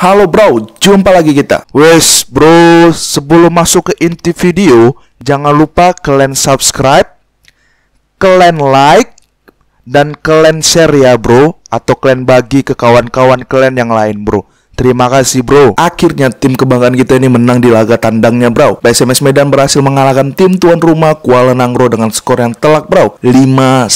Halo bro, jumpa lagi kita. Wes bro, sebelum masuk ke inti video, jangan lupa kalian subscribe, kalian like, dan kalian share ya bro, atau kalian bagi ke kawan-kawan kalian yang lain bro. Terima kasih bro. Akhirnya tim kebanggaan kita ini menang di laga tandangnya bro. PSMS Medan berhasil mengalahkan tim tuan rumah Kuala Nangro dengan skor yang telak bro. 5-1.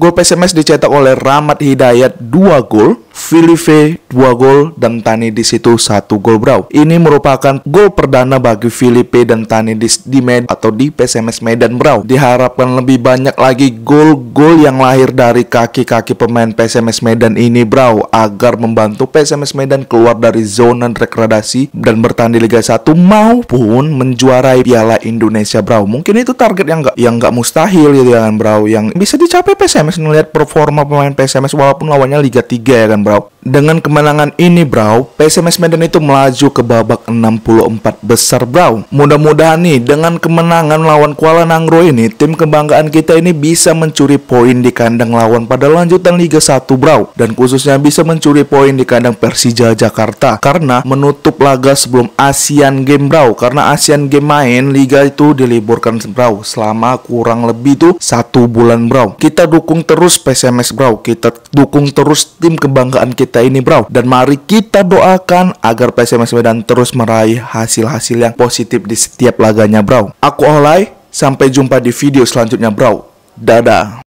Gol PSMS dicetak oleh Ramat Hidayat 2 gol. Filipe 2 gol dan Tani di situ 1 gol Brau. Ini merupakan gol perdana bagi Filipe dan Tani di, di Med atau di PSMS Medan Brau. Diharapkan lebih banyak lagi gol-gol yang lahir dari kaki-kaki pemain PSMS Medan ini Brau agar membantu PSMS Medan keluar dari zona degradasi dan bertahan di Liga 1 maupun menjuarai Piala Indonesia Brau. Mungkin itu target yang gak yang enggak mustahil gitu ya kan Brau yang bisa dicapai PSMS melihat performa pemain PSMS walaupun lawannya Liga 3 ya kan Brau. Dengan kemenangan ini Brau, PSMS Medan itu melaju ke babak 64 besar Brau. Mudah-mudahan nih dengan kemenangan lawan Kuala Nangro ini, tim kebanggaan kita ini bisa mencuri poin di kandang lawan pada lanjutan Liga 1 Brau dan khususnya bisa mencuri poin di kandang Persija Jakarta karena menutup laga sebelum Asian Game Brau karena Asian Game main liga itu diliburkan Brau selama kurang lebih tuh satu bulan Brau. Kita dukung terus PSMS Brau, kita dukung terus tim kebanggaan kebanggaan kita ini bro dan mari kita doakan agar PSMS Medan terus meraih hasil-hasil yang positif di setiap laganya bro aku Olay sampai jumpa di video selanjutnya bro dadah